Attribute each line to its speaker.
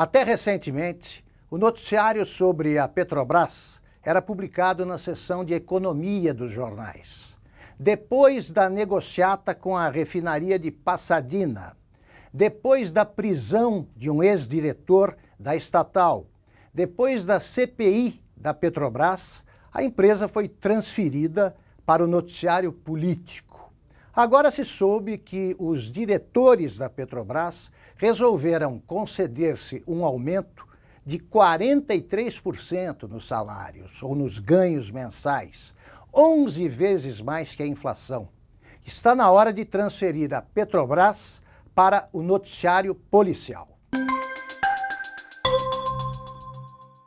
Speaker 1: Até recentemente, o noticiário sobre a Petrobras era publicado na seção de economia dos jornais. Depois da negociata com a refinaria de Pasadena, depois da prisão de um ex-diretor da estatal, depois da CPI da Petrobras, a empresa foi transferida para o noticiário político. Agora se soube que os diretores da Petrobras resolveram conceder-se um aumento de 43% nos salários ou nos ganhos mensais, 11 vezes mais que a inflação. Está na hora de transferir a Petrobras para o noticiário policial.